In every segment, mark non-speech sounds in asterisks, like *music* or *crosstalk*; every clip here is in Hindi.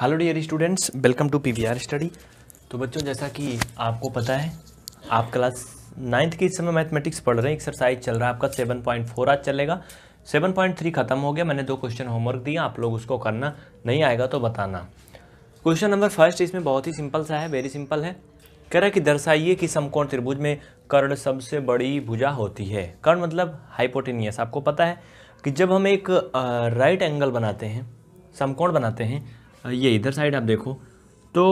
Hello dear students welcome to PVR study तो बच्चों जैसा कि आपको पता है आप क्लास नाइन्थ के इस समय मैथमेटिक्स पढ़ रहे हैं एक्सरसाइज चल रहा है आपका सेवन पॉइंट फोर आज चलेगा सेवन पॉइंट थ्री खत्म हो गया मैंने दो क्वेश्चन होमवर्क दिया आप लोग उसको करना नहीं आएगा तो बताना क्वेश्चन नंबर फर्स्ट इसमें बहुत ही सिंपल सा है वेरी सिंपल है कह रहा है कि दर्शाइए कि समकोण त्रिभुज में कर्ण सबसे बड़ी भुजा होती है कर्ण मतलब हाइपोटेनियस आपको पता है कि जब हम एक राइट एंगल बनाते हैं समकोण बनाते हैं ये इधर साइड आप देखो तो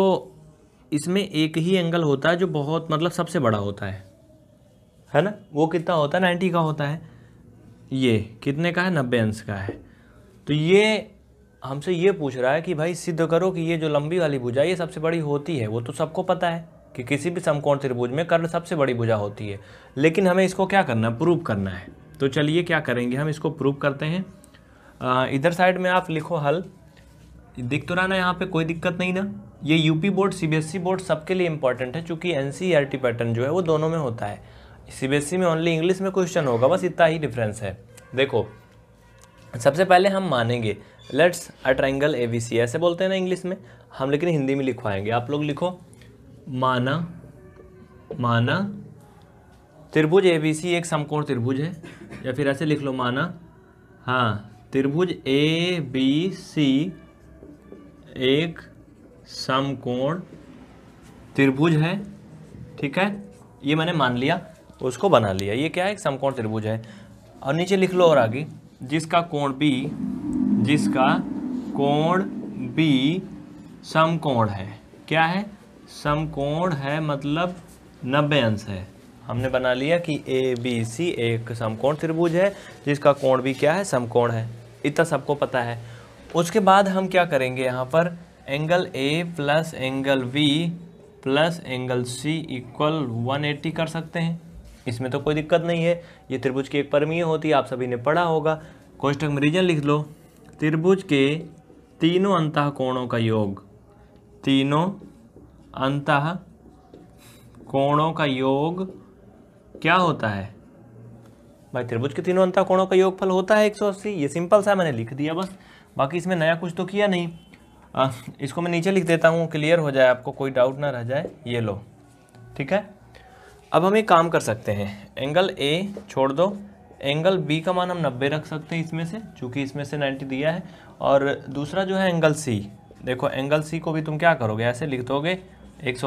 इसमें एक ही एंगल होता है जो बहुत मतलब सबसे बड़ा होता है है ना वो कितना होता है नाइन्टी का होता है ये कितने का है नब्बे अंश का है तो ये हमसे ये पूछ रहा है कि भाई सिद्ध करो कि ये जो लंबी वाली भुजा ये सबसे बड़ी होती है वो तो सबको पता है कि किसी भी समकोण त्रिभुज में कर्ण सबसे बड़ी भुजा होती है लेकिन हमें इसको क्या करना है प्रूव करना है तो चलिए क्या करेंगे हम इसको प्रूव करते हैं इधर साइड में आप लिखो हल दिख तो रहा ना यहाँ पे कोई दिक्कत नहीं ना ये यूपी बोर्ड सीबीएसई बोर्ड सबके लिए इंपॉर्टेंट है चूंकि एन पैटर्न e जो है वो दोनों में होता है सीबीएसई e में ओनली इंग्लिश में क्वेश्चन होगा बस इतना ही डिफरेंस है देखो सबसे पहले हम मानेंगे let's a triangle A B C ऐसे बोलते हैं ना इंग्लिश में हम लेकिन हिंदी में लिखवाएंगे आप लोग लिखो माना माना त्रिभुज ए बी सी एक समकोण त्रिभुज है या फिर ऐसे लिख लो माना हाँ त्रिभुज ए बी सी एक समकोण त्रिभुज है ठीक है ये मैंने मान लिया उसको बना लिया ये क्या है एक समकोण त्रिभुज है और नीचे लिख लो और आगे जिसका कोण बी जिसका कोण बी समकोण है क्या है समकोण है मतलब नब्बे अंश है हमने बना लिया कि ए बी सी एक समकोण त्रिभुज है जिसका कोण भी क्या है समकोण है इतना सबको पता है उसके बाद हम क्या करेंगे यहाँ पर angle A plus angle B plus angle C equal 180 कर सकते हैं इसमें तो कोई दिक्कत नहीं है ये त्रिभुज की एक परमीय होती है आप सभी ने पढ़ा होगा कोष्टक में रीजन लिख लो त्रिभुज के तीनों अंत कोणों का योग तीनों अंत कोणों का योग क्या होता है भाई त्रिभुज के तीनों अंत कोणों का योगफल होता है 180 ये सिंपल सा मैंने लिख दिया बस बाकी इसमें नया कुछ तो किया नहीं आ, इसको मैं नीचे लिख देता हूँ क्लियर हो जाए आपको कोई डाउट ना रह जाए ये लो ठीक है अब हम एक काम कर सकते हैं एंगल ए छोड़ दो एंगल बी का मान हम 90 रख सकते हैं इसमें से चूँकि इसमें से 90 दिया है और दूसरा जो है एंगल सी देखो एंगल सी को भी तुम क्या करोगे ऐसे लिख दोगे एक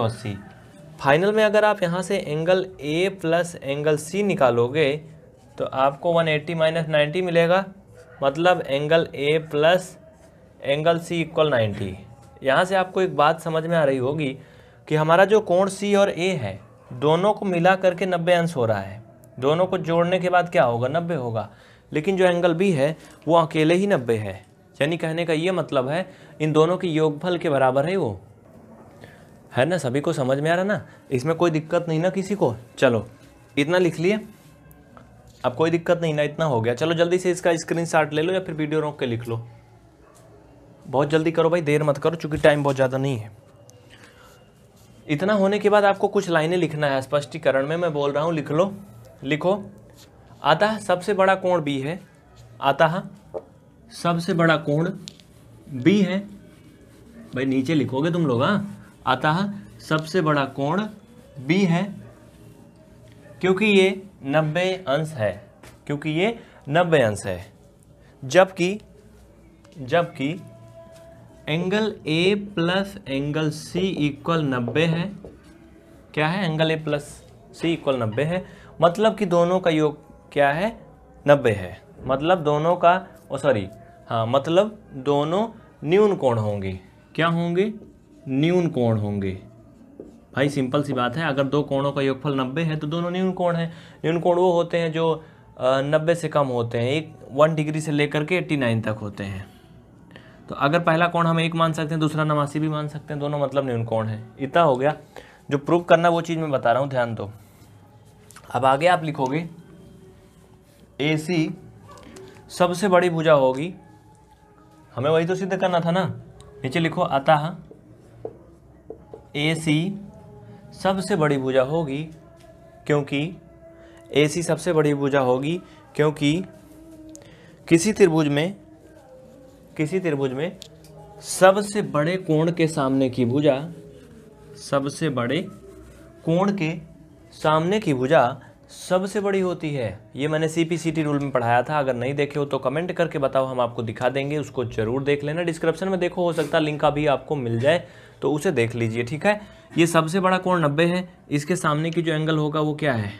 फाइनल में अगर आप यहाँ से angle A plus angle C निकालोगे तो आपको 180 एट्टी माइनस नाइन्टी मिलेगा मतलब angle A plus angle C equal ninety यहाँ से आपको एक बात समझ में आ रही होगी कि हमारा जो कोण सी और ए है दोनों को मिला करके नब्बे अंश हो रहा है दोनों को जोड़ने के बाद क्या होगा नब्बे होगा लेकिन जो एंगल बी है वो अकेले ही नब्बे है यानी कहने का ये मतलब है इन दोनों के योगफल के बराबर है वो है ना सभी को समझ में आ रहा ना इसमें कोई दिक्कत नहीं ना किसी को चलो इतना लिख लिए अब कोई दिक्कत नहीं ना इतना हो गया चलो जल्दी से इसका स्क्रीनशॉट ले लो या फिर वीडियो रोक के लिख लो बहुत जल्दी करो भाई देर मत करो चूंकि टाइम बहुत ज़्यादा नहीं है इतना होने के बाद आपको कुछ लाइनें लिखना है स्पष्टीकरण में मैं बोल रहा हूँ लिख लो लिखो आता सबसे बड़ा कोण बी है आता सबसे बड़ा कोण बी है भाई नीचे लिखोगे तुम लोग हाँ आता सबसे बड़ा कोण बी है क्योंकि ये नब्बे अंश है क्योंकि ये नब्बे अंश है जबकि जबकि angle A plus angle C equal नब्बे है क्या है angle A plus C equal नब्बे है मतलब कि दोनों का योग क्या है नब्बे है मतलब दोनों का ओ सॉरी हाँ मतलब दोनों न्यून कोण होंगे क्या होंगे न्यून कोण होंगे भाई सिंपल सी बात है अगर दो कोणों का योगफल नब्बे है तो दोनों न्यून कोण हैं न्यून कोण वो होते हैं जो नब्बे से कम होते हैं एक वन डिग्री से लेकर के एट्टी नाइन तक होते हैं तो अगर पहला कोण हम एक मान सकते हैं दूसरा नवासी भी मान सकते हैं दोनों मतलब न्यून कोण है इतना हो गया जो प्रूव करना वो चीज़ मैं बता रहा हूँ ध्यान दो अब आगे आप लिखोगे ए सी सबसे बड़ी भुजा होगी हमें वही तो सिद्ध करना था ना नीचे लिखो अतः ए सी सबसे बड़ी भुजा होगी क्योंकि ए सबसे बड़ी भुजा होगी क्योंकि किसी त्रिभुज में किसी त्रिभुज में सबसे बड़े कोण के सामने की भुजा सबसे बड़े कोण के सामने की भुजा सबसे बड़ी होती है ये मैंने C P C T rule में पढ़ाया था अगर नहीं देखे हो तो कमेंट करके बताओ हम आपको दिखा देंगे उसको जरूर देख लेना डिस्क्रिप्शन में देखो हो सकता है लिंक का भी आपको मिल जाए तो उसे देख लीजिए ठीक है ये सबसे बड़ा कोण नब्बे है इसके सामने की जो एंगल होगा वो क्या है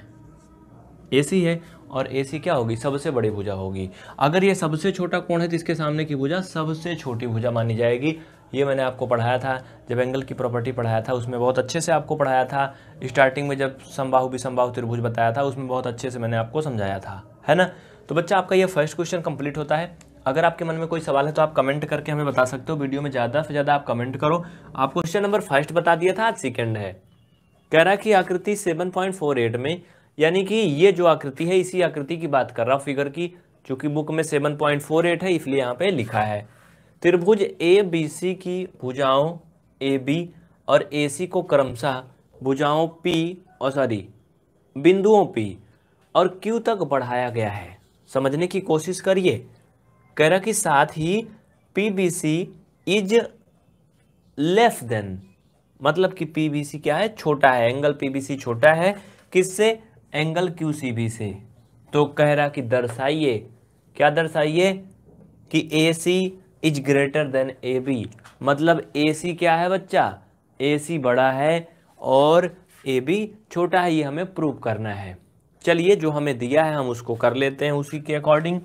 ए है और ए क्या होगी सबसे बड़ी भुजा होगी अगर ये सबसे छोटा कोण है तो इसके सामने की भुजा सबसे छोटी भुजा मानी जाएगी ये मैंने आपको पढ़ाया था जब एंगल की प्रॉपर्टी पढ़ाया था उसमें बहुत अच्छे से आपको पढ़ाया था स्टार्टिंग में जब समबाहु विसमबाहु त्रिभुज बताया था उसमें बहुत अच्छे से मैंने आपको समझाया था है ना तो बच्चा आपका ये फर्स्ट क्वेश्चन कंप्लीट होता है अगर आपके मन में कोई सवाल है तो आप कमेंट करके हमें बता सकते हो वीडियो में ज़्यादा से ज़्यादा आप कमेंट करो आप क्वेश्चन नंबर फर्स्ट बता दिया था आज सेकेंड है कह रहा कि आकृति 7.48 में यानी कि ये जो आकृति है इसी आकृति की बात कर रहा हूँ फिगर की जो कि बुक में एट है इसलिए यहाँ पे लिखा है त्रिभुज ए बी सी की भुजाओं ए बी और ए सी को क्रमशः भुजाओं पी और सॉरी बिंदुओं पी और क्यू तक बढ़ाया गया है समझने की कोशिश करिए कह रहा कि साथ ही पीबीसी इज लेस देन मतलब कि पीबीसी क्या है छोटा है एंगल पीबीसी छोटा है किससे एंगल क्यूसीबी से तो कह रहा कि दर्शाइए क्या दर्शाइए कि A C is greater than A B मतलब ए सी क्या है बच्चा ए सी बड़ा है और ए बी छोटा है ये हमें प्रूव करना है चलिए जो हमें दिया है हम उसको कर लेते हैं उसी के अकॉर्डिंग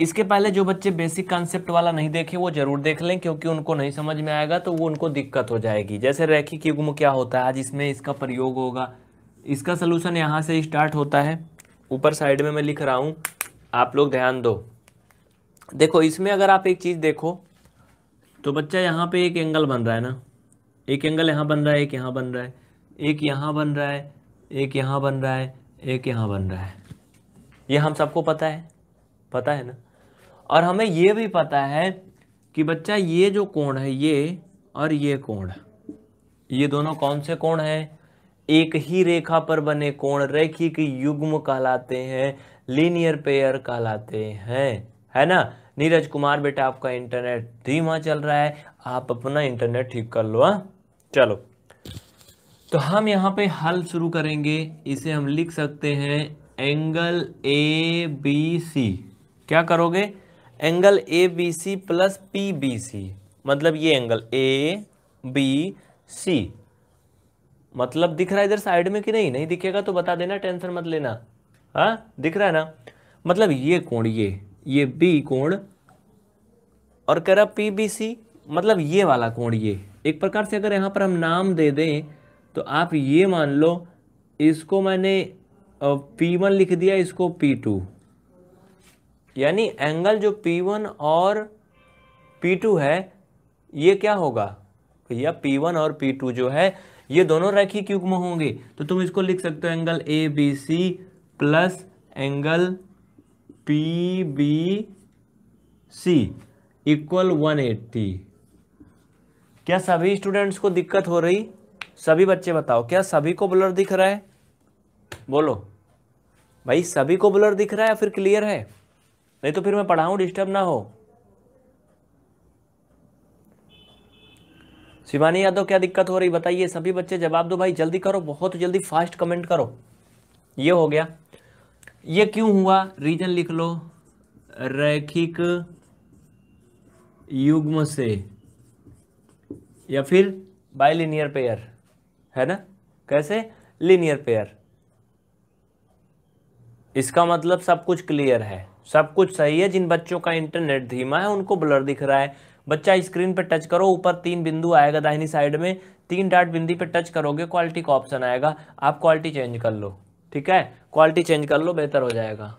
इसके पहले जो बच्चे बेसिक कॉन्सेप्ट वाला नहीं देखे वो जरूर देख लें क्योंकि उनको नहीं समझ में आएगा तो वो उनको दिक्कत हो जाएगी जैसे रेखी की गुम क्या होता है आज इसमें इसका प्रयोग होगा इसका सलूशन यहाँ से स्टार्ट होता है ऊपर साइड में मैं लिख रहा हूँ आप लोग ध्यान दो देखो इसमें अगर आप एक चीज़ देखो तो बच्चा यहाँ पे एक एंगल बन रहा है ना एक एंगल यहाँ बन रहा है एक यहाँ बन रहा है एक यहाँ बन रहा है एक यहाँ बन रहा है एक यहाँ बन रहा है ये हम सबको पता है पता है ना और हमें ये भी पता है कि बच्चा ये जो कोण है ये और ये कोण ये दोनों कौन से कोण हैं एक ही रेखा पर बने कोण रेखिक युग्म कहलाते हैं लीनियर पेयर कहलाते हैं है ना नीरज कुमार बेटा आपका इंटरनेट धीमा चल रहा है आप अपना इंटरनेट ठीक कर लो हाँ चलो तो हम यहाँ पे हल शुरू करेंगे इसे हम लिख सकते हैं एंगल ए बी सी क्या करोगे angle A B C plus P B C मतलब ये एंगल ए बी सी मतलब दिख रहा है इधर साइड में कि नहीं नहीं दिखेगा तो बता देना टेंशन मत लेना हा? दिख रहा है ना मतलब ये कोण ये ये बी कोण और कह रहा पी बी सी मतलब ये वाला कोण ये एक प्रकार से अगर यहां पर हम नाम दे दें तो आप ये मान लो इसको मैंने पी वन लिख दिया इसको पी टू यानी एंगल जो P1 और P2 है ये क्या होगा भैया P1 और P2 जो है ये दोनों रेखी युग्म होंगे तो तुम इसको लिख सकते हो angle A B C plus angle P B C equal one eighty क्या सभी स्टूडेंट्स को दिक्कत हो रही सभी बच्चे बताओ क्या सभी को ब्लर दिख रहा है बोलो भाई सभी को ब्लर दिख रहा है या फिर क्लियर है नहीं तो फिर मैं पढ़ाऊं डिस्टर्ब ना हो शिवानी यादव क्या दिक्कत हो रही बताइए सभी बच्चे जवाब दो भाई जल्दी करो बहुत जल्दी फास्ट कमेंट करो ये हो गया ये क्यों हुआ रीजन लिख लो रैखिक युग्म से या फिर बाय लिनियर पेयर है ना कैसे लिनियर पेयर इसका मतलब सब कुछ क्लियर है सब कुछ सही है जिन बच्चों का इंटरनेट धीमा है उनको ब्लर दिख रहा है बच्चा स्क्रीन पर टच करो ऊपर तीन बिंदु आएगा दाहिनी साइड में तीन डाट बिंदी पर टच करोगे क्वालिटी का ऑप्शन आएगा आप क्वालिटी चेंज कर लो ठीक है क्वालिटी चेंज कर लो बेहतर हो जाएगा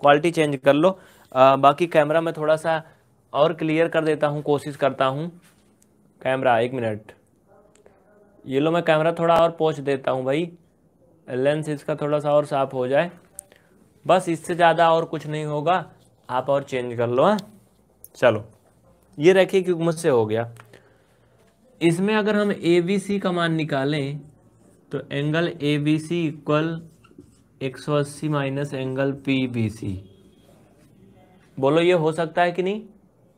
क्वालिटी चेंज कर लो आ, बाकी कैमरा में थोड़ा सा और क्लियर कर देता हूँ कोशिश करता हूँ कैमरा एक मिनट ये लो मैं कैमरा थोड़ा और पहुँच देता हूँ भाई लेंस इसका थोड़ा सा और साफ हो जाए बस इससे ज़्यादा और कुछ नहीं होगा आप और चेंज कर लो हैं हाँ? चलो ये रखिए कि मुझसे हो गया इसमें अगर हम ए बी सी का मान निकालें तो angle A B C equal एक सौ अस्सी minus angle P B C बोलो ये हो सकता है कि नहीं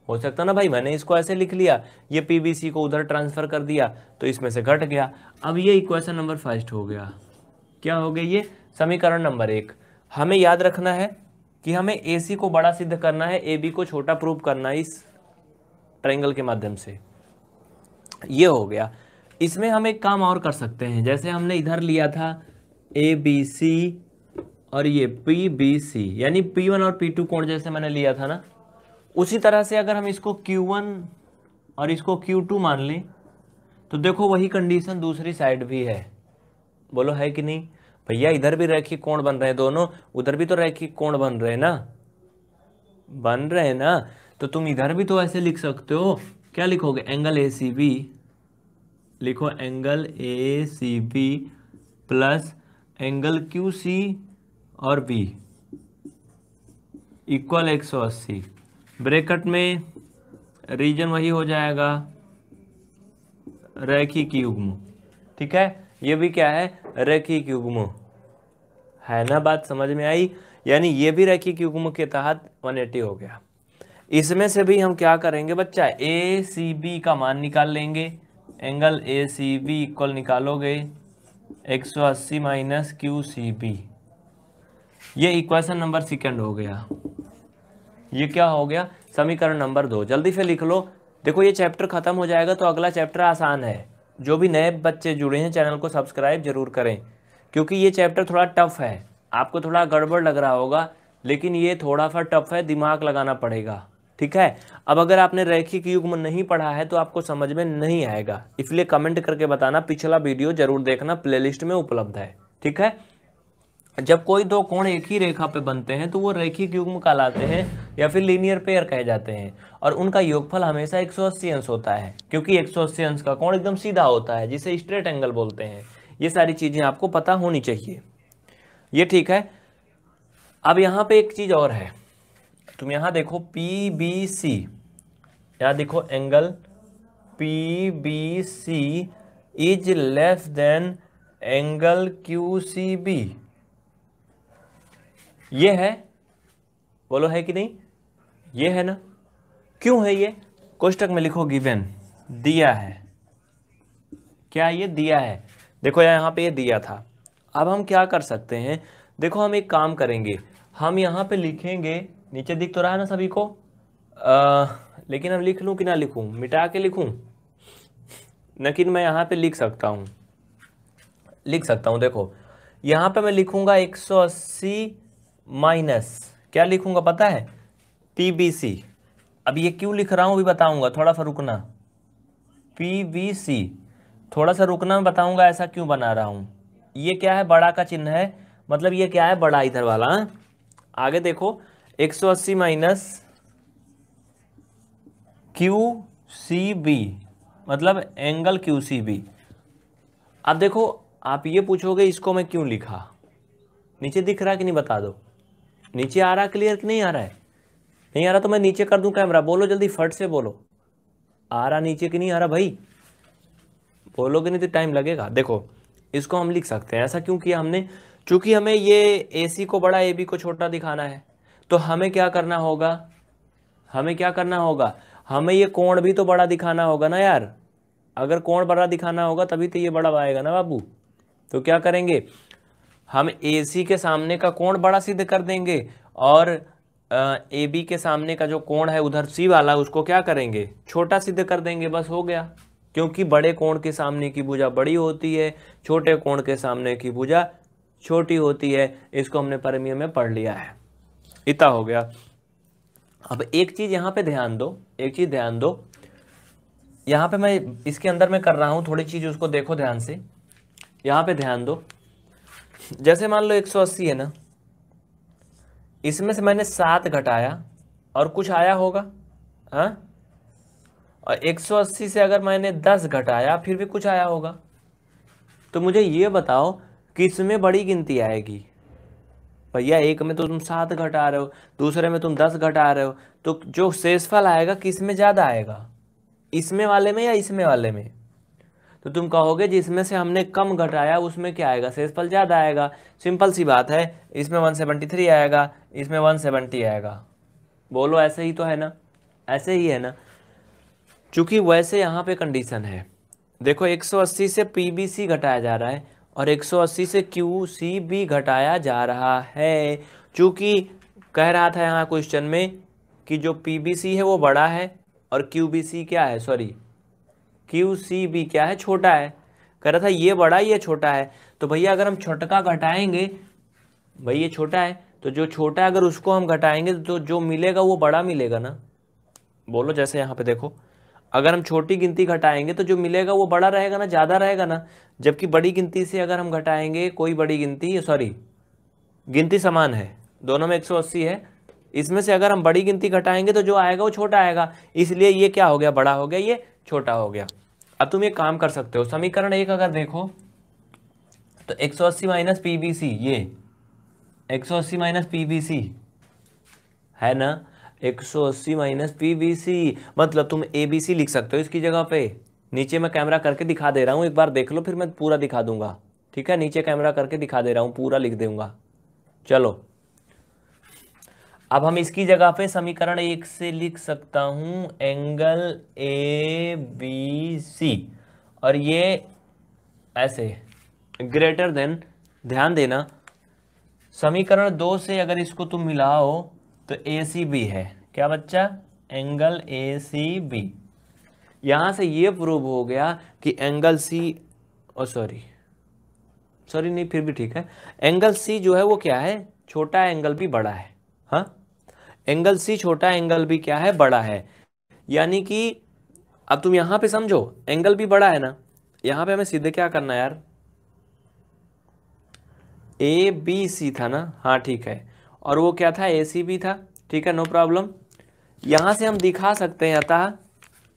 हो सकता ना भाई मैंने इसको ऐसे लिख लिया ये पी बी सी को उधर ट्रांसफ़र कर दिया तो इसमें से घट गया अब ये इक्वेशन नंबर फर्स्ट हो गया क्या हो गया ये समीकरण नंबर एक हमें याद रखना है कि हमें ए सी को बड़ा सिद्ध करना है ए बी को छोटा प्रूव करना है इस ट्रायंगल के माध्यम से ये हो गया इसमें हम एक काम और कर सकते हैं जैसे हमने इधर लिया था ए बी सी और ये पी बी सी यानी पी वन और पी टू कोण जैसे मैंने लिया था ना उसी तरह से अगर हम इसको क्यू वन और इसको क्यू टू मान लें तो देखो वही कंडीशन दूसरी साइड भी है बोलो है कि नहीं भैया इधर भी रैखिक कोण बन रहे हैं दोनों उधर भी तो रैखिक कोण बन रहे हैं ना बन रहे हैं ना तो तुम इधर भी तो ऐसे लिख सकते हो क्या लिखोगे एंगल ए सी बी लिखो angle A C B plus angle Q C और बी इक्वल एक सौ अस्सी ब्रेकट में रीजन वही हो जाएगा रेखी की युग्म ठीक है ये भी क्या है रेखी की युग्म है ना बात समझ में आई यानी ये भी रखी कि हुक्म के तहत 180 हो गया इसमें से भी हम क्या करेंगे बच्चा ए सी बी का मान निकाल लेंगे angle A C B equal निकालोगे एक सौ अस्सी माइनस क्यू सी बी ये इक्वेशन नंबर सेकंड हो गया ये क्या हो गया समीकरण नंबर दो जल्दी से लिख लो देखो ये चैप्टर खत्म हो जाएगा तो अगला चैप्टर आसान है जो भी नए बच्चे जुड़े हैं चैनल को सब्सक्राइब जरूर करें क्योंकि ये चैप्टर थोड़ा टफ है आपको थोड़ा गड़बड़ लग रहा होगा लेकिन ये थोड़ा सा टफ है दिमाग लगाना पड़ेगा ठीक है अब अगर आपने रैखिक युग्म नहीं पढ़ा है तो आपको समझ में नहीं आएगा इसलिए कमेंट करके बताना पिछला वीडियो जरूर देखना प्लेलिस्ट में उपलब्ध है ठीक है जब कोई दो कोण एक ही रेखा पे बनते हैं तो वो रेखिक युग्म कहलाते हैं या फिर लीनियर पेयर कहे जाते हैं और उनका योगफल हमेशा 180 अंश होता है क्योंकि 180 अंश का कोण एकदम सीधा होता है जिसे स्ट्रेट एंगल बोलते हैं ये सारी चीज़ें आपको पता होनी चाहिए ये ठीक है अब यहां पे एक चीज़ और है तुम यहां देखो पी बी सी यहां देखो angle P B C is less than angle Q C B ये है बोलो है कि नहीं ये है ना क्यों है ये कोष्टक में लिखो गिवेन दिया है क्या ये दिया है देखो यहाँ पे ये दिया था अब हम क्या कर सकते हैं देखो हम एक काम करेंगे हम यहाँ पे लिखेंगे नीचे दिख तो रहा है ना सभी को आ, लेकिन अब लिख लूँ कि ना लिखूँ मिटा के लिखूँ लेकिन मैं यहाँ पे लिख सकता हूँ लिख सकता हूँ देखो यहाँ पे मैं लिखूँगा 180 माइनस क्या लिखूँगा पता है पीबीसी अब ये क्यों लिख रहा हूँ भी बताऊँगा थोड़ा सा रुकना पीबीसी थोड़ा सा रुकना मैं बताऊंगा ऐसा क्यों बना रहा हूँ ये क्या है बड़ा का चिन्ह है मतलब ये क्या है बड़ा इधर वाला आगे देखो 180 माइनस क्यू सी बी मतलब एंगल क्यू सी बी अब देखो आप ये पूछोगे इसको मैं क्यों लिखा नीचे दिख रहा कि नहीं बता दो नीचे आ रहा क्लियर कि नहीं आ रहा है नहीं आ रहा तो मैं नीचे कर दूं कैमरा बोलो जल्दी फट से बोलो आ रहा नीचे कि नहीं आ रहा भाई खोलोगे नहीं तो टाइम लगेगा देखो इसको हम लिख सकते हैं ऐसा क्यों किया हमने चूंकि हमें ये ए सी को बड़ा ए बी को छोटा दिखाना है तो हमें क्या करना होगा हमें क्या करना होगा हमें ये कोण भी तो बड़ा दिखाना होगा ना यार अगर कोण बड़ा दिखाना होगा तभी तो ये बड़ा आएगा ना बाबू तो क्या करेंगे हम ए सी के सामने का कोण बड़ा सिद्ध कर देंगे और ए बी के सामने का जो कोण है उधर सी वाला उसको क्या करेंगे छोटा सिद्ध कर देंगे बस हो गया क्योंकि बड़े कोण के सामने की भुजा बड़ी होती है छोटे कोण के सामने की भुजा छोटी होती है इसको हमने परमीय में पढ़ लिया है इतना हो गया अब एक चीज़ यहाँ पे ध्यान दो एक चीज़ ध्यान दो यहाँ पे मैं इसके अंदर में कर रहा हूं थोड़ी चीज़ उसको देखो ध्यान से यहां पे ध्यान दो जैसे मान लो 180 है ना इसमें से मैंने सात घटाया और कुछ आया होगा हा? और 180 से अगर मैंने 10 घटाया फिर भी कुछ आया होगा तो मुझे ये बताओ कि इसमें बड़ी गिनती आएगी भैया एक में तो तुम सात घटा रहे हो दूसरे में तुम दस घटा रहे हो तो जो शेषफल आएगा किस में ज़्यादा आएगा इसमें वाले में या इसमें वाले में तो तुम कहोगे जिसमें से हमने कम घटाया उसमें क्या आएगा शेषफल ज़्यादा आएगा सिंपल सी बात है इसमें 173 आएगा इसमें 170 आएगा बोलो ऐसे ही तो है ना ऐसे ही है ना चूँकि वैसे यहाँ पे कंडीशन है देखो 180 से पीबीसी घटाया जा रहा है और 180 से भी घटाया जा रहा है चूँकि कह रहा था यहाँ क्वेश्चन में कि जो पीबीसी है वो बड़ा है और क्यूबीसी क्या है सॉरी क्यूसीबी क्या है छोटा है कह रहा था ये बड़ा ये छोटा है तो भैया अगर हम छोटका घटाएंगे भाई ये छोटा है तो जो छोटा है अगर उसको हम घटाएंगे तो जो मिलेगा वो बड़ा मिलेगा ना बोलो जैसे यहाँ पे देखो अगर हम छोटी गिनती घटाएंगे तो जो मिलेगा वो बड़ा रहेगा ना ज़्यादा रहेगा ना जबकि बड़ी गिनती से अगर हम घटाएंगे कोई बड़ी गिनती सॉरी गिनती समान है दोनों में 180 है इसमें से अगर हम बड़ी गिनती घटाएंगे तो जो आएगा वो छोटा आएगा इसलिए ये क्या हो गया बड़ा हो गया ये छोटा हो गया अब तुम ये काम कर सकते हो समीकरण एक अगर देखो तो एक सौ अस्सी माइनस पी ये एक सौ अस्सी माइनस पी है ना एक सौ अस्सी माइनस पी बी सी मतलब तुम ए बी सी लिख सकते हो इसकी जगह पे नीचे मैं कैमरा करके दिखा दे रहा हूँ एक बार देख लो फिर मैं पूरा दिखा दूंगा ठीक है नीचे कैमरा करके दिखा दे रहा हूँ पूरा लिख दूंगा चलो अब हम इसकी जगह पे समीकरण एक से लिख सकता हूँ एंगल ए बी सी और ये ऐसे ग्रेटर देन ध्यान देना समीकरण दो से अगर इसको तुम मिलाओ तो ए सी बी है क्या बच्चा एंगल ए सी बी यहां से ये प्रूव हो गया कि angle C O sorry sorry नहीं फिर भी ठीक है एंगल सी जो है वो क्या है छोटा एंगल भी बड़ा है हा? एंगल सी छोटा एंगल भी क्या है बड़ा है यानी कि अब तुम यहां पे समझो एंगल भी बड़ा है ना यहां पे हमें सीधे क्या करना यार ए बी सी था ना हाँ ठीक है और वो क्या था ए भी था ठीक है नो प्रॉब्लम यहाँ से हम दिखा सकते हैं अतः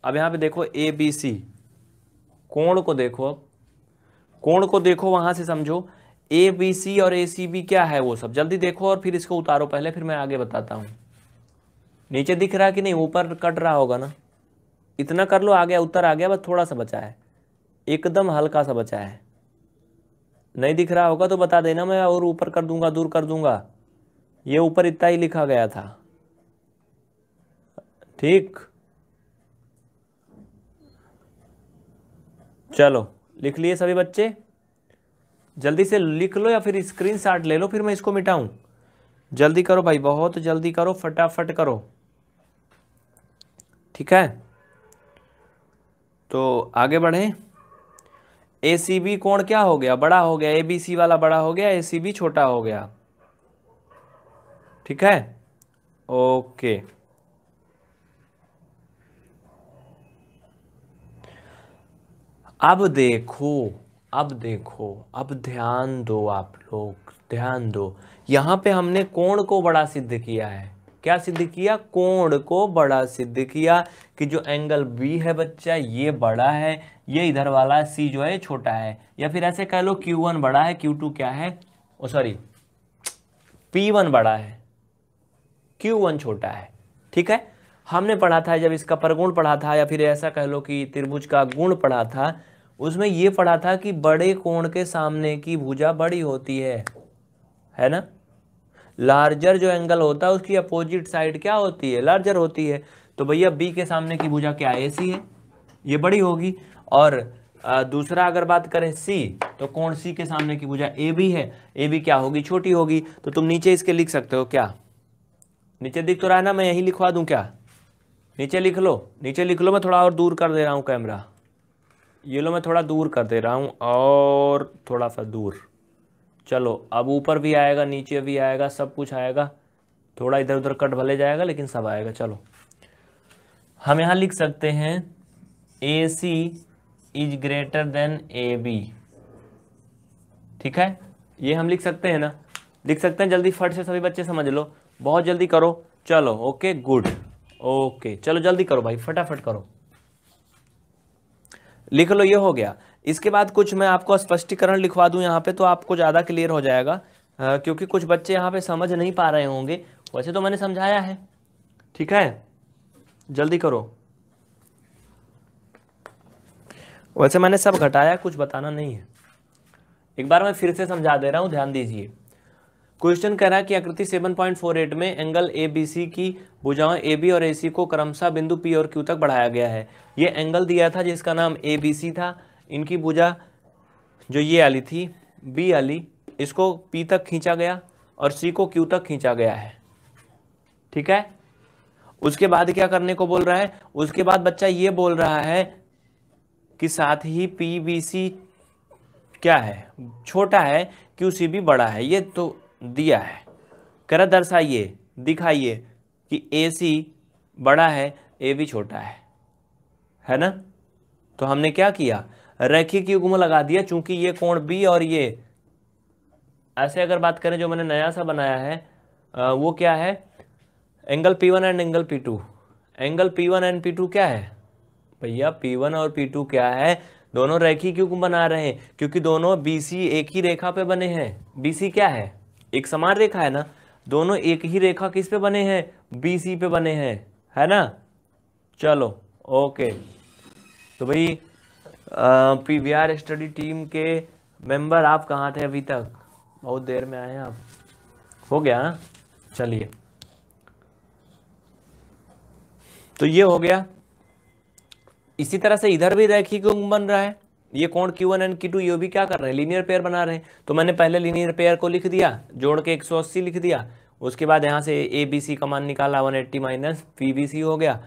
अब यहाँ पे देखो ए बी सी कोण को देखो अब कोण को देखो वहाँ से समझो ए बी सी और ए सी बी क्या है वो सब जल्दी देखो और फिर इसको उतारो पहले फिर मैं आगे बताता हूँ नीचे दिख रहा कि नहीं ऊपर कट रहा होगा ना इतना कर लो आ गया उत्तर आ गया बस थोड़ा सा बचा है एकदम हल्का सा बचा है नहीं दिख रहा होगा तो बता देना मैं और ऊपर कर दूंगा दूर कर दूंगा ये ऊपर इतना ही लिखा गया था ठीक चलो लिख लिए सभी बच्चे जल्दी से लिख लो या फिर स्क्रीन शॉट ले लो फिर मैं इसको मिटाऊं जल्दी करो भाई बहुत जल्दी करो फटाफट करो ठीक है तो आगे बढ़ें ए सी बी कोण क्या हो गया बड़ा हो गया ए बी सी वाला बड़ा हो गया ए सी बी छोटा हो गया ठीक है ओके अब देखो अब देखो अब ध्यान दो आप लोग ध्यान दो यहां पे हमने कोण को बड़ा सिद्ध किया है क्या सिद्ध किया कोण को बड़ा सिद्ध किया कि जो एंगल बी है बच्चा ये बड़ा है ये इधर वाला सी जो है छोटा है या फिर ऐसे कह लो क्यू वन बड़ा है क्यू टू क्या है सॉरी पी वन बड़ा है वन छोटा है ठीक है हमने पढ़ा था जब इसका परगुण पढ़ा था या फिर ऐसा कह लो कि त्रिभुज का गुण पढ़ा था उसमें यह पढ़ा था कि बड़े कोण के सामने की भुजा बड़ी होती है है ना लार्जर जो एंगल होता है उसकी अपोजिट साइड क्या होती है लार्जर होती है तो भैया बी के सामने की भुजा क्या ए सी है ये बड़ी होगी और दूसरा अगर बात करें सी तो कोण सी के सामने की भुजा ए बी है ए बी क्या होगी छोटी होगी तो तुम नीचे इसके लिख सकते हो क्या नीचे दिख तो रहा है ना मैं यहीं लिखवा दूँ क्या नीचे लिख लो नीचे लिख लो मैं थोड़ा और दूर कर दे रहा हूँ कैमरा ये लो मैं थोड़ा दूर कर दे रहा हूँ और थोड़ा सा दूर चलो अब ऊपर भी आएगा नीचे भी आएगा सब कुछ आएगा थोड़ा इधर उधर कट भले जाएगा लेकिन सब आएगा चलो हम यहाँ लिख सकते हैं A C is greater than A B ठीक है ये हम लिख सकते हैं ना लिख सकते हैं जल्दी फट से सभी बच्चे समझ लो बहुत जल्दी करो चलो ओके गुड ओके चलो जल्दी करो भाई फटाफट करो लिख लो ये हो गया इसके बाद कुछ मैं आपको स्पष्टीकरण लिखवा दूं यहाँ पे तो आपको ज़्यादा क्लियर हो जाएगा आ, क्योंकि कुछ बच्चे यहाँ पे समझ नहीं पा रहे होंगे वैसे तो मैंने समझाया है ठीक है जल्दी करो वैसे मैंने सब घटाया कुछ बताना नहीं है एक बार मैं फिर से समझा दे रहा हूँ ध्यान दीजिए क्वेश्चन कह रहा है कि आकृति 7.48 में एंगल ए बी सी की भुजाओं ए बी और ए सी को क्रमशः बिंदु पी और क्यू तक बढ़ाया गया है ये एंगल दिया था जिसका नाम ए बी सी था इनकी भुजा जो ये आली थी बी आली इसको पी तक खींचा गया और सी को क्यू तक खींचा गया है ठीक है उसके बाद क्या करने को बोल रहा है उसके बाद बच्चा ये बोल रहा है कि साथ ही पी बी सी क्या है छोटा है क्यू सी भी बड़ा है ये तो दिया है कर दर्शाइए दिखाइए कि ए सी बड़ा है ए भी छोटा है है ना तो हमने क्या किया रैखिक युग्म लगा दिया चूंकि ये कोण बी और ये ऐसे अगर बात करें जो मैंने नया सा बनाया है वो क्या है angle P one and angle P two angle P one and P two क्या है भैया पी वन और पी टू क्या है दोनों रेखी क्यों बना रहे हैं क्योंकि दोनों बी सी एक ही रेखा पे बने हैं बी सी क्या है एक समान रेखा है ना दोनों एक ही रेखा किस पे बने हैं बी सी पे बने हैं है ना चलो ओके तो भाई P V R study team के मेंबर आप कहाँ थे अभी तक बहुत देर में आए हैं आप हो गया चलिए तो ये हो गया इसी तरह से इधर भी रेखी अंग बन रहा है ये कौन Q1 वन एंड क्यू ये भी क्या कर रहे हैं लीनियर पेयर बना रहे हैं तो मैंने पहले लीनियर पेयर को लिख दिया जोड़ के 180 लिख दिया उसके बाद यहाँ से ए बी सी का मान निकाला 180 eighty minus P B C हो गया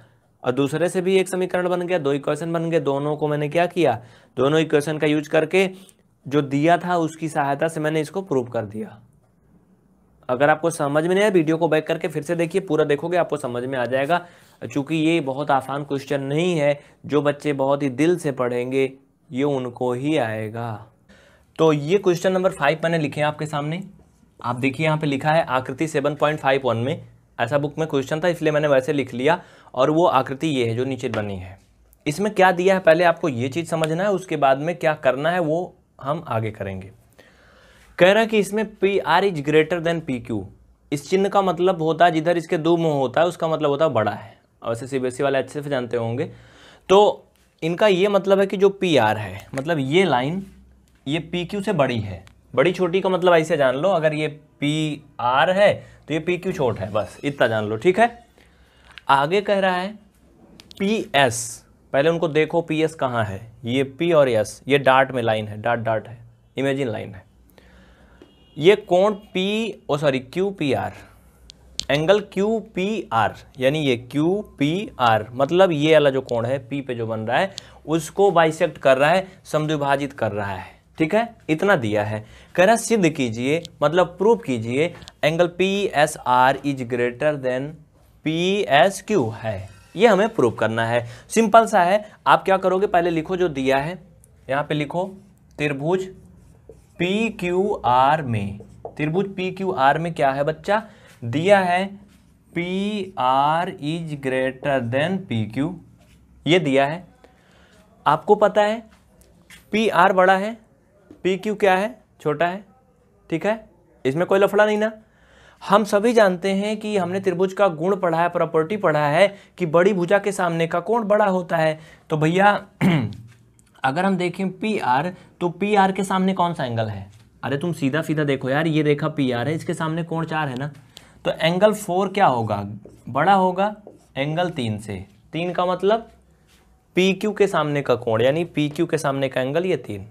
और दूसरे से भी एक समीकरण बन गया दो इक्वेशन बन गए दोनों को मैंने क्या किया दोनों इक्वेशन का यूज करके जो दिया था उसकी सहायता से मैंने इसको प्रूव कर दिया अगर आपको समझ में नहीं आया वीडियो को बैक करके फिर से देखिए पूरा देखोगे आपको समझ में आ जाएगा चूंकि ये बहुत आसान क्वेश्चन नहीं है जो बच्चे बहुत ही दिल से पढ़ेंगे ये उनको ही आएगा तो ये क्वेश्चन नंबर फाइव मैंने लिखे हैं आपके सामने आप देखिए यहाँ पे लिखा है आकृति सेवन पॉइंट फाइव वन में ऐसा बुक में क्वेश्चन था इसलिए मैंने वैसे लिख लिया और वो आकृति ये है जो नीचे बनी है इसमें क्या दिया है पहले आपको ये चीज़ समझना है उसके बाद में क्या करना है वो हम आगे करेंगे कह रहा है कि इसमें P R is greater than P Q इस चिन्ह का मतलब होता है जिधर इसके दो मुँह होता है उसका मतलब होता है बड़ा है वैसे सी बी एस वाले अच्छे से जानते होंगे तो इनका ये मतलब है कि जो पी आर है मतलब ये लाइन ये पी क्यू से बड़ी है बड़ी छोटी का मतलब ऐसे जान लो अगर ये पी आर है तो ये पी क्यू छोट है बस इतना जान लो ठीक है आगे कह रहा है पी एस पहले उनको देखो पी एस कहाँ है ये पी और एस ये डार्ट में लाइन है डार्ट डार्ट है इमेजिन लाइन है ये कोण P O sorry Q P R angle Q P R यानी ये क्यू पी आर मतलब ये वाला जो कोण है पी पे जो बन रहा है उसको बाइसेक्ट कर रहा है समद्विभाजित कर रहा है ठीक है इतना दिया है कह रहा सिद्ध कीजिए मतलब प्रूव कीजिए angle P S R is greater than P S Q है ये हमें प्रूव करना है सिंपल सा है आप क्या करोगे पहले लिखो जो दिया है यहाँ पे लिखो त्रिभुज पी क्यू आर में त्रिभुज पी क्यू आर में क्या है बच्चा दिया है P R is greater than P Q ये दिया है आपको पता है पी आर बड़ा है पी क्यू क्या है छोटा है ठीक है इसमें कोई लफड़ा नहीं ना हम सभी जानते हैं कि हमने त्रिभुज का गुण पढ़ा है प्रॉपर्टी पढ़ा है कि बड़ी भुजा के सामने का कोण बड़ा होता है तो भैया *clears throat* अगर हम देखें पी आर तो पी आर के सामने कौन सा एंगल है अरे तुम सीधा सीधा देखो यार ये रेखा पी आर है इसके सामने कोण चार है ना तो एंगल फोर क्या होगा बड़ा होगा एंगल तीन से तीन का मतलब पी क्यू के सामने का कोण यानी पी क्यू के सामने का एंगल ये तीन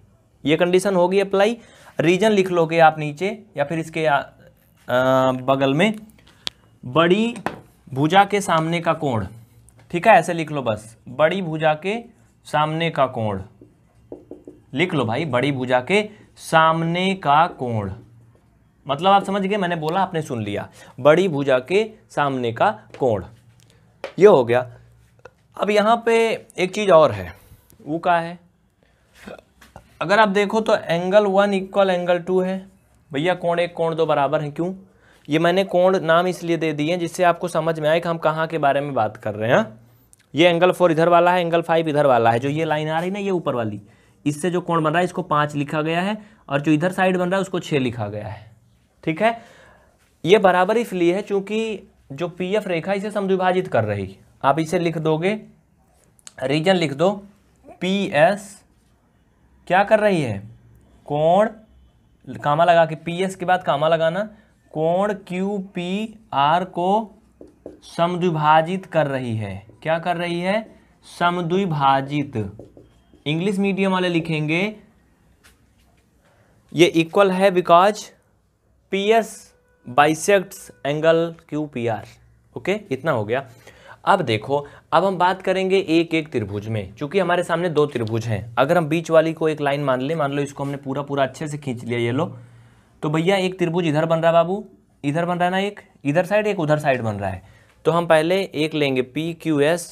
ये कंडीशन होगी अप्लाई रीजन लिख लोगे आप नीचे या फिर इसके आ, आ, बगल में बड़ी भुजा के सामने का कोण ठीक है ऐसे लिख लो बस बड़ी भुजा के सामने का कोण लिख लो भाई बड़ी भुजा के सामने का कोण मतलब आप समझ गए मैंने बोला आपने सुन लिया बड़ी भुजा के सामने का कोण ये हो गया अब यहाँ पे एक चीज़ और है वो का है अगर आप देखो तो angle one equal angle two है भैया कोण एक कोण दो बराबर हैं क्यों ये मैंने कोण नाम इसलिए दे दिए जिससे आपको समझ में आए कि हम कहाँ के बारे में बात कर रहे हैं हाँ। ये एंगल फोर इधर वाला है एंगल फाइव इधर वाला है जो ये लाइन आ रही ना ये ऊपर वाली इससे जो कोण बन रहा है इसको पाँच लिखा गया है और जो इधर साइड बन रहा है उसको छः लिखा गया है ठीक है ये बराबर इसलिए है चूंकि जो पीएफ रेखा इसे समद्विभाजित कर रही आप इसे लिख दोगे रीजन लिख दो पी एस क्या कर रही है कोण कामा लगा के पी एस के बाद कामा लगाना कोण क्यू पी आर को समद्विभाजित कर रही है क्या कर रही है समद्विभाजित इंग्लिश मीडियम वाले लिखेंगे ये इक्वल है because P S bisects angle Q P R okay इतना हो गया अब देखो अब हम बात करेंगे एक एक त्रिभुज में क्योंकि हमारे सामने दो त्रिभुज हैं अगर हम बीच वाली को एक लाइन मान लें मान लो इसको हमने पूरा पूरा अच्छे से खींच लिया ये लो तो भैया एक त्रिभुज इधर बन रहा है बाबू इधर बन रहा है ना एक इधर साइड एक उधर साइड बन रहा है तो हम पहले एक लेंगे पी क्यू एस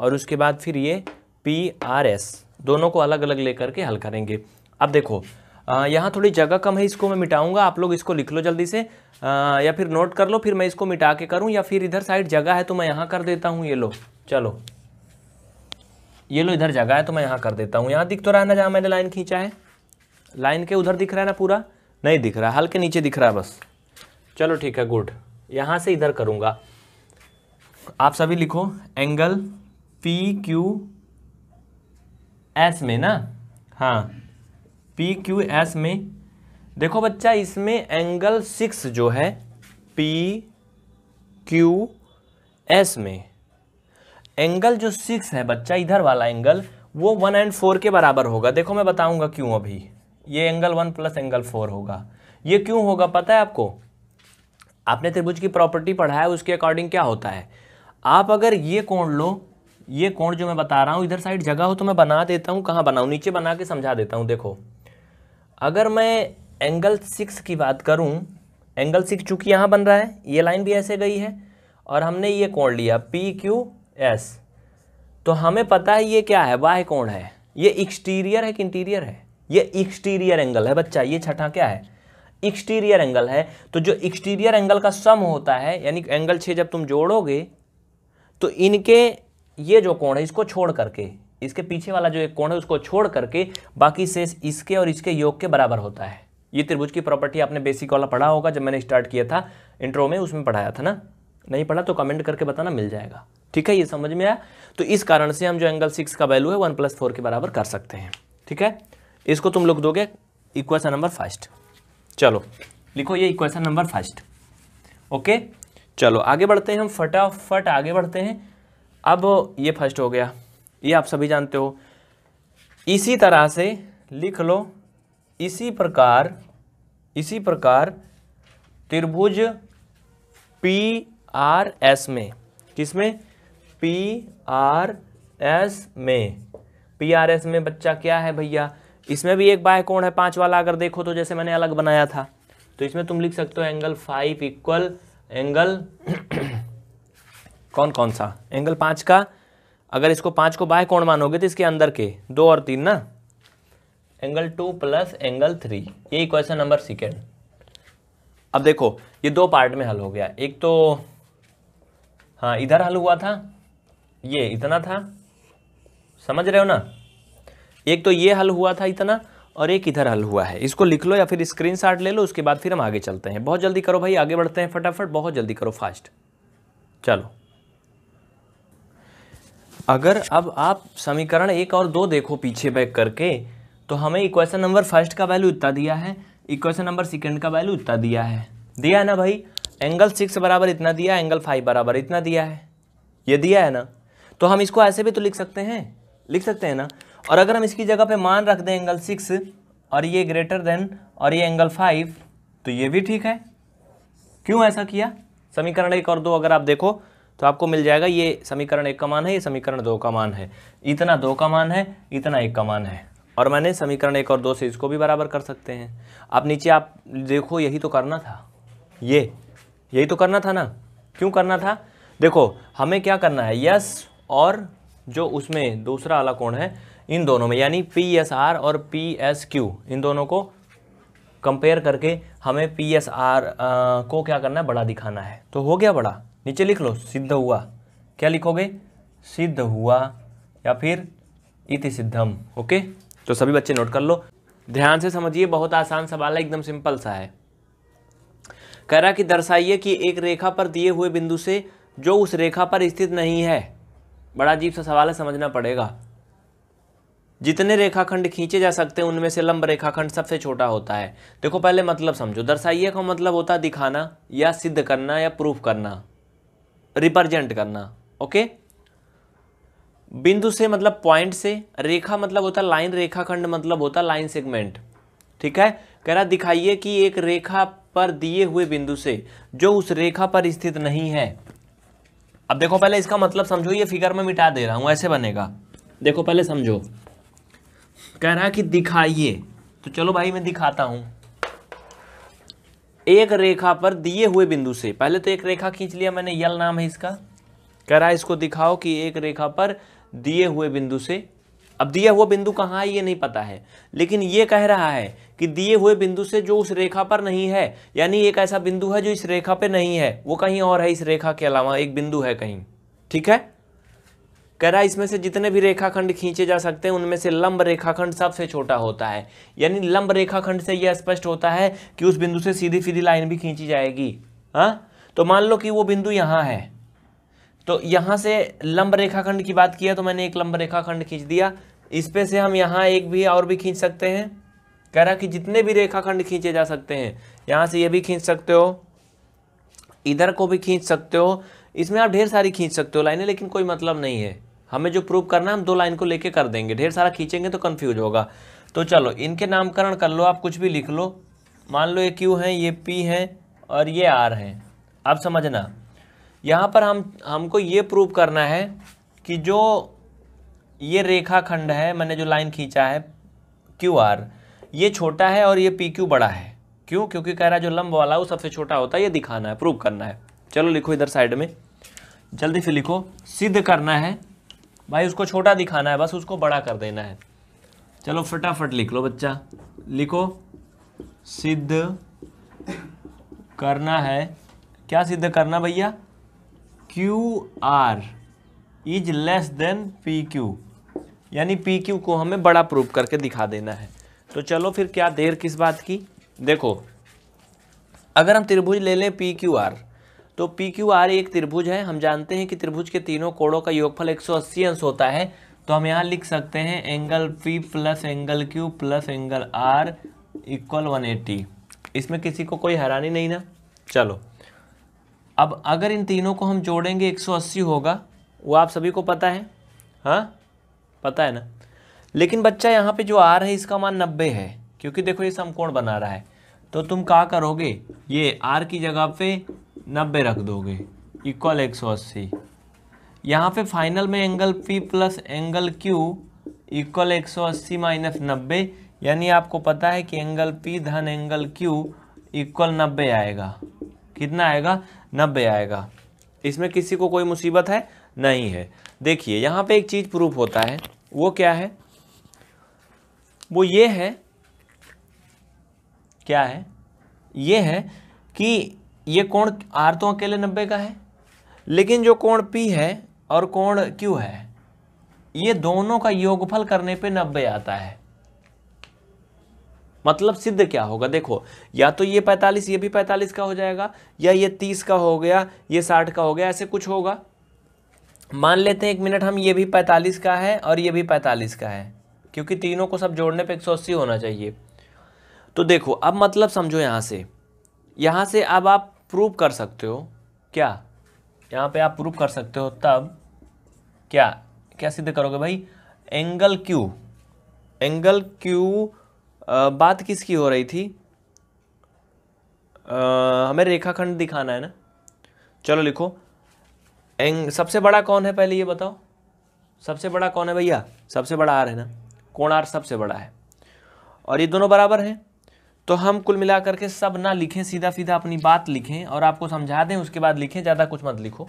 और उसके बाद फिर ये पी आर एस दोनों को अलग अलग लेकर के हल करेंगे अब देखो यहाँ थोड़ी जगह कम है इसको मैं मिटाऊंगा आप लोग इसको लिख लो जल्दी से आ, या फिर नोट कर लो फिर मैं इसको मिटा के करूँ या फिर इधर साइड जगह है तो मैं यहाँ कर देता हूँ ये लो चलो ये लो इधर जगह है तो मैं यहाँ कर देता हूँ यहाँ दिख तो रहा है ना जहाँ मैंने लाइन खींचा है लाइन के उधर दिख रहा है ना पूरा नहीं दिख रहा हल्के नीचे दिख रहा है बस चलो ठीक है गुड यहाँ से इधर करूँगा आप सभी लिखो एंगल पी क्यू एस में ना हाँ पी क्यू एस में देखो बच्चा इसमें एंगल सिक्स जो है पी क्यू एस में एंगल जो सिक्स है बच्चा इधर वाला एंगल वो वन एंड फोर के बराबर होगा देखो मैं बताऊंगा क्यों अभी ये angle one plus angle four होगा ये क्यों होगा पता है आपको आपने त्रिभुज की प्रॉपर्टी पढ़ा है उसके अकॉर्डिंग क्या होता है आप अगर ये कोण लो ये कोण जो मैं बता रहा हूँ इधर साइड जगह हो तो मैं बना देता हूँ कहाँ बनाऊँ नीचे बना के समझा देता हूँ देखो अगर मैं एंगल सिक्स की बात करूं एंगल सिक्स चूँकि यहाँ बन रहा है ये लाइन भी ऐसे गई है और हमने ये कोण लिया पी क्यू एस तो हमें पता है ये क्या है वाह कोण है ये एक्सटीरियर है कि इंटीरियर है ये एक्सटीरियर एंगल है बच्चा ये छठा क्या है एक्सटीरियर एंगल है तो जो एक्सटीरियर एंगल का सम होता है यानी एंगल छः जब तुम जोड़ोगे तो इनके ये जो कोण है इसको छोड़ करके इसके पीछे वाला जो एक कोण है उसको छोड़ करके बाकी शेष इसके और इसके योग के बराबर होता है ये त्रिभुज की प्रॉपर्टी आपने बेसिक वाला पढ़ा होगा जब मैंने स्टार्ट किया था इंट्रो में उसमें पढ़ाया था ना नहीं पढ़ा तो कमेंट करके बताना मिल जाएगा ठीक है ये समझ में आया तो इस कारण से हम जो एंगल सिक्स का वैल्यू है वन प्लस फोर के बराबर कर सकते हैं ठीक है इसको तुम लोग दोगे इक्वेशन नंबर फर्स्ट चलो लिखो ये इक्वेशन नंबर फर्स्ट ओके चलो आगे बढ़ते हैं हम फटाफट आगे बढ़ते हैं अब ये फर्स्ट हो गया ये आप सभी जानते हो इसी तरह से लिख लो इसी प्रकार इसी प्रकार त्रिभुज पी आर एस में किसमें पी आर एस में पी आर एस में बच्चा क्या है भैया इसमें भी एक बाय कोण है पाँच वाला अगर देखो तो जैसे मैंने अलग बनाया था तो इसमें तुम लिख सकते हो एंगल फाइव इक्वल एंगल कौन कौन सा एंगल पाँच का अगर इसको पाँच को बाय कोण मानोगे तो इसके अंदर के दो और तीन ना angle two plus angle three यही क्वेश्चन नंबर सेकेंड अब देखो ये दो पार्ट में हल हो गया एक तो हाँ इधर हल हुआ था ये इतना था समझ रहे हो ना एक तो ये हल हुआ था इतना और एक इधर हल हुआ है इसको लिख लो या फिर स्क्रीन शॉट ले लो उसके बाद फिर हम आगे चलते हैं बहुत जल्दी करो भाई आगे बढ़ते हैं फटाफट बहुत जल्दी करो फास्ट चलो अगर अब आप समीकरण एक और दो देखो पीछे बैक करके तो हमें इक्वेशन नंबर फर्स्ट का वैल्यू इतना दिया है इक्वेशन नंबर सेकंड का वैल्यू इतना दिया है दिया है ना भाई एंगल सिक्स बराबर इतना दिया एंगल फाइव बराबर इतना दिया है ये दिया है ना तो हम इसको ऐसे भी तो लिख सकते हैं लिख सकते हैं ना और अगर हम इसकी जगह पे मान रख दें एंगल सिक्स और ये ग्रेटर देन और ये एंगल फाइव तो ये भी ठीक है क्यों ऐसा किया समीकरण एक और दो अगर आप देखो तो आपको मिल जाएगा ये समीकरण एक का मान है ये समीकरण दो का मान है इतना दो का मान है इतना एक का मान है और मैंने समीकरण एक और दो से इसको भी बराबर कर सकते हैं अब नीचे आप देखो यही तो करना था ये यही तो करना था ना क्यों करना था देखो हमें क्या करना है यस और जो उसमें दूसरा वाला कोण है इन दोनों में यानी पी एस आर और पी एस क्यू इन दोनों को कंपेयर करके हमें पी एस आर को क्या करना है बड़ा दिखाना है तो हो गया बड़ा नीचे लिख लो सिद्ध हुआ क्या लिखोगे सिद्ध हुआ या फिर इति सिद्धम ओके तो सभी बच्चे नोट कर लो ध्यान से समझिए बहुत आसान सवाल है एकदम सिंपल सा है कह रहा कि दर्शाइए कि एक रेखा पर दिए हुए बिंदु से जो उस रेखा पर स्थित नहीं है बड़ा अजीब सा सवाल है समझना पड़ेगा जितने रेखाखंड खींचे जा सकते हैं उनमें से लंब रेखाखंड सबसे छोटा होता है देखो पहले मतलब समझो दर्शाइए का मतलब होता है दिखाना या सिद्ध करना या प्रूफ करना रिप्रेजेंट करना ओके बिंदु से मतलब पॉइंट से रेखा मतलब होता है लाइन रेखाखंड मतलब होता है लाइन सेगमेंट ठीक है कह रहा दिखाइए कि एक रेखा पर दिए हुए बिंदु से जो उस रेखा पर स्थित नहीं है अब देखो पहले इसका मतलब समझो ये फिगर में मिटा दे रहा हूं ऐसे बनेगा देखो पहले समझो कह रहा कि दिखाइए तो चलो भाई मैं दिखाता हूं एक रेखा पर दिए हुए बिंदु से पहले तो एक रेखा खींच लिया मैंने यल नाम है इसका कह रहा है इसको दिखाओ कि एक रेखा पर दिए हुए बिंदु से अब दिया हुआ बिंदु कहाँ है ये नहीं पता है लेकिन ये कह रहा है कि दिए हुए बिंदु से जो उस रेखा पर नहीं है यानी एक ऐसा बिंदु है जो इस रेखा पर नहीं है वो कहीं और है इस रेखा के अलावा एक बिंदु है कहीं ठीक है कह रहा है इसमें से जितने भी रेखाखंड खींचे जा सकते हैं उनमें से लंब रेखाखंड सबसे छोटा होता है यानी लंब रेखाखंड से यह स्पष्ट होता है कि उस बिंदु से सीधी सीधी लाइन भी खींची जाएगी हाँ तो मान लो कि वो बिंदु यहाँ है तो यहाँ से लंब रेखाखंड की बात किया तो मैंने एक लंब रेखाखंड खींच दिया इस पे से हम यहाँ एक भी और भी खींच सकते हैं कह रहा कि जितने भी रेखाखंड खींचे जा सकते हैं यहाँ से ये भी खींच सकते हो इधर को भी खींच सकते हो इसमें आप ढेर सारी खींच सकते हो लाइनें लेकिन कोई मतलब नहीं है हमें जो प्रूव करना है हम दो लाइन को लेके कर देंगे ढेर सारा खींचेंगे तो कन्फ्यूज होगा तो चलो इनके नामकरण कर लो आप कुछ भी लिख लो मान लो ये क्यू हैं ये पी हैं और ये आर हैं आप समझना यहाँ पर हम हमको ये प्रूव करना है कि जो ये रेखा खंड है मैंने जो लाइन खींचा है क्यू आर ये छोटा है और ये पी क्यू बड़ा है क्यों क्योंकि कह रहा है जो लंब वाला वो सबसे छोटा होता है ये दिखाना है प्रूव करना है चलो लिखो इधर साइड में जल्दी से लिखो सिद्ध करना है भाई उसको छोटा दिखाना है बस उसको बड़ा कर देना है चलो फटाफट लिख लो बच्चा लिखो सिद्ध करना है क्या सिद्ध करना भैया Q R is less than P Q यानी पी क्यू को हमें बड़ा प्रूफ करके दिखा देना है तो चलो फिर क्या देर किस बात की देखो अगर हम त्रिभुज ले लें पी क्यू आर तो पी क्यू आर एक त्रिभुज है हम जानते हैं कि त्रिभुज के तीनों कोणों का योगफल 180 अंश होता है तो हम यहाँ लिख सकते हैं angle P plus angle Q plus angle R equal 180 इसमें किसी को कोई हैरानी नहीं ना चलो अब अगर इन तीनों को हम जोड़ेंगे 180 होगा वो आप सभी को पता है हाँ पता है ना लेकिन बच्चा यहाँ पे जो आर है इसका मान नब्बे है क्योंकि देखो ये समकोण बना रहा है तो तुम क्या करोगे ये आर की जगह पे नब्बे रख दोगे इक्वल एक सौ अस्सी यहाँ पे फाइनल में angle P plus angle Q equal एक सौ अस्सी माइनस नब्बे यानी आपको पता है कि एंगल पी धन एंगल क्यू इक्वल नब्बे आएगा कितना आएगा नब्बे आएगा इसमें किसी को कोई मुसीबत है नहीं है देखिए यहाँ पे एक चीज़ प्रूफ होता है वो क्या है वो ये है क्या है ये है कि ये कोण आर तो अकेले नब्बे का है लेकिन जो कोण पी है और कोण क्यू है ये दोनों का योगफल करने पे नब्बे आता है मतलब सिद्ध क्या होगा देखो या तो ये पैंतालीस ये भी पैंतालीस का हो जाएगा या ये तीस का हो गया ये साठ का हो गया ऐसे कुछ होगा मान लेते हैं एक मिनट हम ये भी पैंतालीस का है और ये भी पैंतालीस का है क्योंकि तीनों को सब जोड़ने पे एक सौ अस्सी होना चाहिए तो देखो अब मतलब समझो यहाँ से यहाँ से अब आप प्रूव कर सकते हो क्या यहाँ पे आप प्रूव कर सकते हो तब क्या क्या सिद्ध करोगे भाई एंगल क्यू एंगल क्यू बात किसकी हो रही थी आ, हमें रेखाखंड दिखाना है ना चलो लिखो एंग सबसे बड़ा कौन है पहले ये बताओ सबसे बड़ा कौन है भैया सबसे बड़ा आर है ना कोण आर सबसे बड़ा है और ये दोनों बराबर हैं तो हम कुल मिलाकर के सब ना लिखें सीधा सीधा अपनी बात लिखें और आपको समझा दें उसके बाद लिखें ज़्यादा कुछ मत लिखो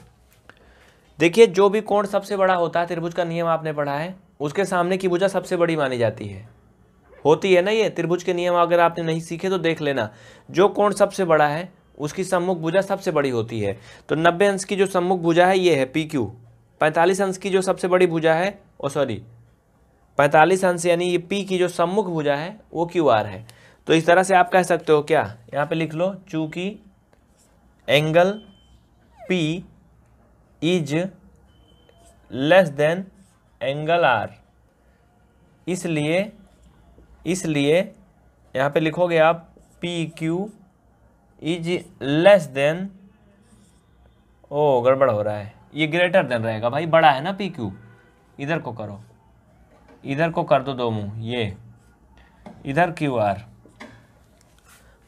देखिए जो भी कोण सबसे बड़ा होता है त्रिभुज का नियम आपने पढ़ा है उसके सामने की भुजा सबसे बड़ी मानी जाती है होती है ना ये त्रिभुज के नियम अगर आपने नहीं सीखे तो देख लेना जो कोण सबसे बड़ा है उसकी सम्मुख भुजा सबसे बड़ी होती है तो नब्बे अंश की जो सम्मुख भुजा है ये है पी क्यू पैंतालीस अंश की जो सबसे बड़ी भुजा है ओ सॉरी पैंतालीस अंश यानी ये पी की जो सम्मुख भुजा है वो क्यू आर है तो इस तरह से आप कह सकते हो क्या यहाँ पे लिख लो चूँकि angle P is less than angle R इसलिए इसलिए यहाँ पे लिखोगे आप P Q is less than ओ गड़बड़ हो रहा है ये ग्रेटर देन रहेगा भाई बड़ा है ना पी क्यू इधर को करो इधर को कर दो दो मुँह ये इधर क्यू आर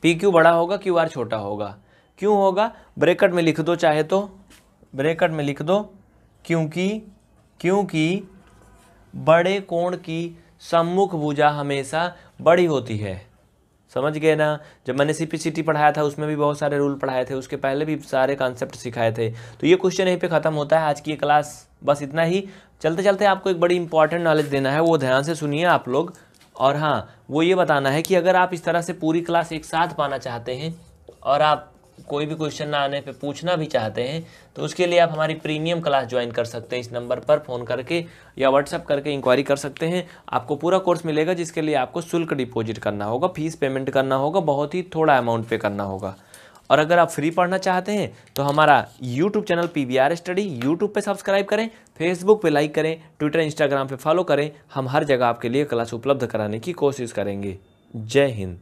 पी क्यू बड़ा होगा क्यू आर छोटा होगा क्यों होगा ब्रेकट में लिख दो चाहे तो ब्रेकट में लिख दो क्योंकि क्योंकि बड़े कोण की सम्मुख भुजा हमेशा बड़ी होती है समझ गए ना जब मैंने सी पी सी टी पढ़ाया था उसमें भी बहुत सारे रूल पढ़ाए थे उसके पहले भी सारे कॉन्सेप्ट सिखाए थे तो ये क्वेश्चन यहीं पे ख़त्म होता है आज की ये क्लास बस इतना ही चलते चलते आपको एक बड़ी इंपॉर्टेंट नॉलेज देना है वो ध्यान से सुनिए आप लोग और हाँ वो ये बताना है कि अगर आप इस तरह से पूरी क्लास एक साथ पाना चाहते हैं और आप कोई भी क्वेश्चन ना आने पे पूछना भी चाहते हैं तो उसके लिए आप हमारी प्रीमियम क्लास ज्वाइन कर सकते हैं इस नंबर पर फ़ोन करके या व्हाट्सअप करके इंक्वायरी कर सकते हैं आपको पूरा कोर्स मिलेगा जिसके लिए आपको शुल्क डिपॉजिट करना होगा फीस पेमेंट करना होगा बहुत ही थोड़ा अमाउंट पे करना होगा और अगर आप फ्री पढ़ना चाहते हैं तो हमारा YouTube channel P V R study YouTube पर सब्सक्राइब करें फेसबुक पे लाइक करें ट्विटर इंस्टाग्राम पे फॉलो करें हम हर जगह आपके लिए क्लास उपलब्ध कराने की कोशिश करेंगे जय हिंद